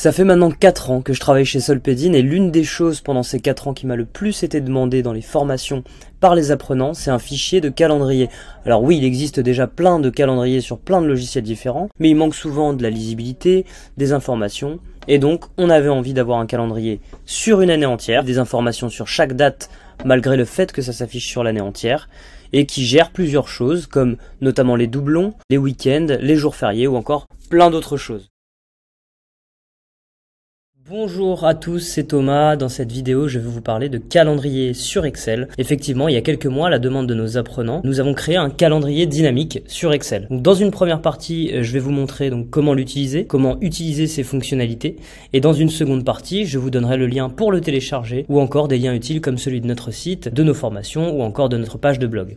Ça fait maintenant 4 ans que je travaille chez Solpédine et l'une des choses pendant ces 4 ans qui m'a le plus été demandée dans les formations par les apprenants, c'est un fichier de calendrier. Alors oui, il existe déjà plein de calendriers sur plein de logiciels différents, mais il manque souvent de la lisibilité, des informations, et donc on avait envie d'avoir un calendrier sur une année entière, des informations sur chaque date malgré le fait que ça s'affiche sur l'année entière, et qui gère plusieurs choses, comme notamment les doublons, les week-ends, les jours fériés ou encore plein d'autres choses. Bonjour à tous, c'est Thomas. Dans cette vidéo, je vais vous parler de calendrier sur Excel. Effectivement, il y a quelques mois, à la demande de nos apprenants, nous avons créé un calendrier dynamique sur Excel. dans une première partie, euh, je vais vous montrer donc comment l'utiliser, comment utiliser ses fonctionnalités. Et dans une seconde partie, je vous donnerai le lien pour le télécharger ou encore des liens utiles comme celui de notre site, de nos formations ou encore de notre page de blog.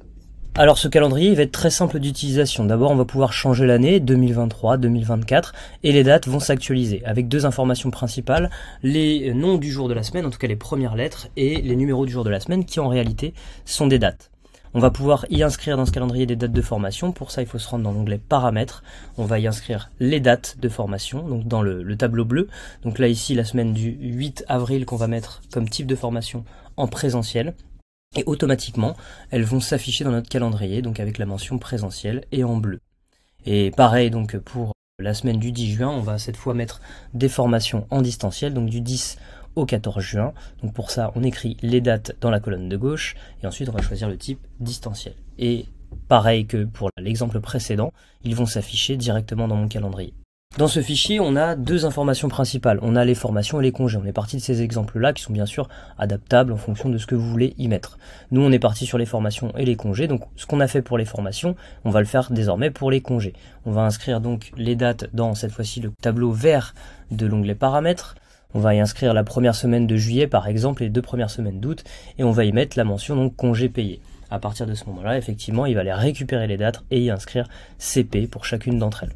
Alors ce calendrier va être très simple d'utilisation. D'abord on va pouvoir changer l'année 2023, 2024 et les dates vont s'actualiser avec deux informations principales, les noms du jour de la semaine, en tout cas les premières lettres et les numéros du jour de la semaine qui en réalité sont des dates. On va pouvoir y inscrire dans ce calendrier des dates de formation. Pour ça, il faut se rendre dans l'onglet paramètres. On va y inscrire les dates de formation, donc dans le, le tableau bleu. Donc là, ici, la semaine du 8 avril qu'on va mettre comme type de formation en présentiel et automatiquement elles vont s'afficher dans notre calendrier, donc avec la mention présentiel et en bleu. Et pareil donc pour la semaine du 10 juin, on va cette fois mettre des formations en distanciel, donc du 10 au 14 juin. Donc pour ça, on écrit les dates dans la colonne de gauche et ensuite on va choisir le type distanciel. Et pareil que pour l'exemple précédent, ils vont s'afficher directement dans mon calendrier. Dans ce fichier, on a deux informations principales. On a les formations et les congés. On est parti de ces exemples-là qui sont bien sûr adaptables en fonction de ce que vous voulez y mettre. Nous, on est parti sur les formations et les congés. Donc, ce qu'on a fait pour les formations, on va le faire désormais pour les congés. On va inscrire donc les dates dans cette fois-ci le tableau vert de l'onglet paramètres. On va y inscrire la première semaine de juillet, par exemple, et les deux premières semaines d'août. Et on va y mettre la mention donc congé payé. À partir de ce moment-là, effectivement, il va aller récupérer les dates et y inscrire CP pour chacune d'entre elles.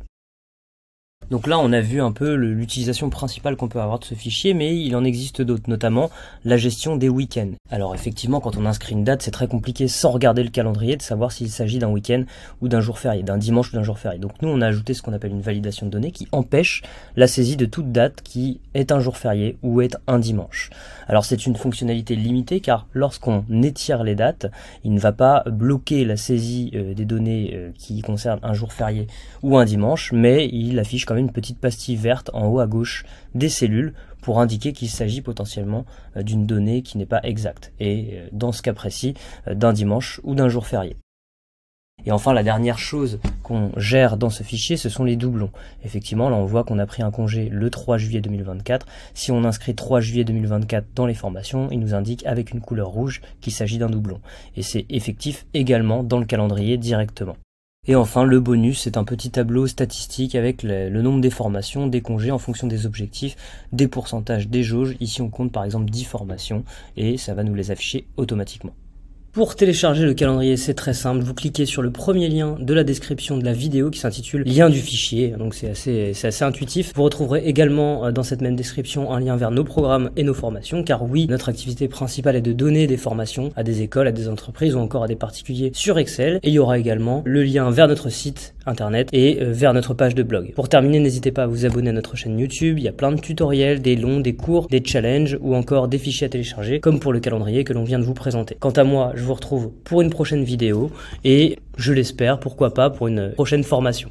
Donc là, on a vu un peu l'utilisation principale qu'on peut avoir de ce fichier, mais il en existe d'autres, notamment la gestion des week-ends. Alors effectivement, quand on inscrit une date, c'est très compliqué sans regarder le calendrier de savoir s'il s'agit d'un week-end ou d'un jour férié, d'un dimanche ou d'un jour férié. Donc nous, on a ajouté ce qu'on appelle une validation de données qui empêche la saisie de toute date qui est un jour férié ou est un dimanche. Alors c'est une fonctionnalité limitée car lorsqu'on étire les dates, il ne va pas bloquer la saisie euh, des données euh, qui concernent un jour férié ou un dimanche, mais il affiche quand une petite pastille verte en haut à gauche des cellules pour indiquer qu'il s'agit potentiellement euh, d'une donnée qui n'est pas exacte, et euh, dans ce cas précis, euh, d'un dimanche ou d'un jour férié. Et enfin, la dernière chose qu'on gère dans ce fichier, ce sont les doublons. Effectivement, là, on voit qu'on a pris un congé le 3 juillet 2024. Si on inscrit 3 juillet 2024 dans les formations, il nous indique avec une couleur rouge qu'il s'agit d'un doublon. Et c'est effectif également dans le calendrier directement. Et enfin, le bonus, c'est un petit tableau statistique avec le, nombre des formations, des congés en fonction des objectifs, des pourcentages, des jauges. Ici, on compte par exemple 10 formations et ça va nous les afficher automatiquement. Pour télécharger le calendrier, c'est très simple. Vous cliquez sur le premier lien de la description de la vidéo qui s'intitule Lien du fichier. Donc c'est assez, c'est assez intuitif. Vous retrouverez également euh, dans cette même description un lien vers nos programmes et nos formations, car oui, notre activité principale est de donner des formations à des écoles, à des entreprises ou encore à des particuliers sur Excel. Et il y aura également le lien vers notre site internet et euh, vers notre page de blog. Pour terminer, n'hésitez pas à vous abonner à notre chaîne YouTube. Il y a plein de tutoriels, des longs, des courts, des challenges ou encore des fichiers à télécharger, comme pour le calendrier que l'on vient de vous présenter. Quant à moi, vous retrouve pour une prochaine vidéo et je l'espère, pourquoi pas, pour une prochaine formation.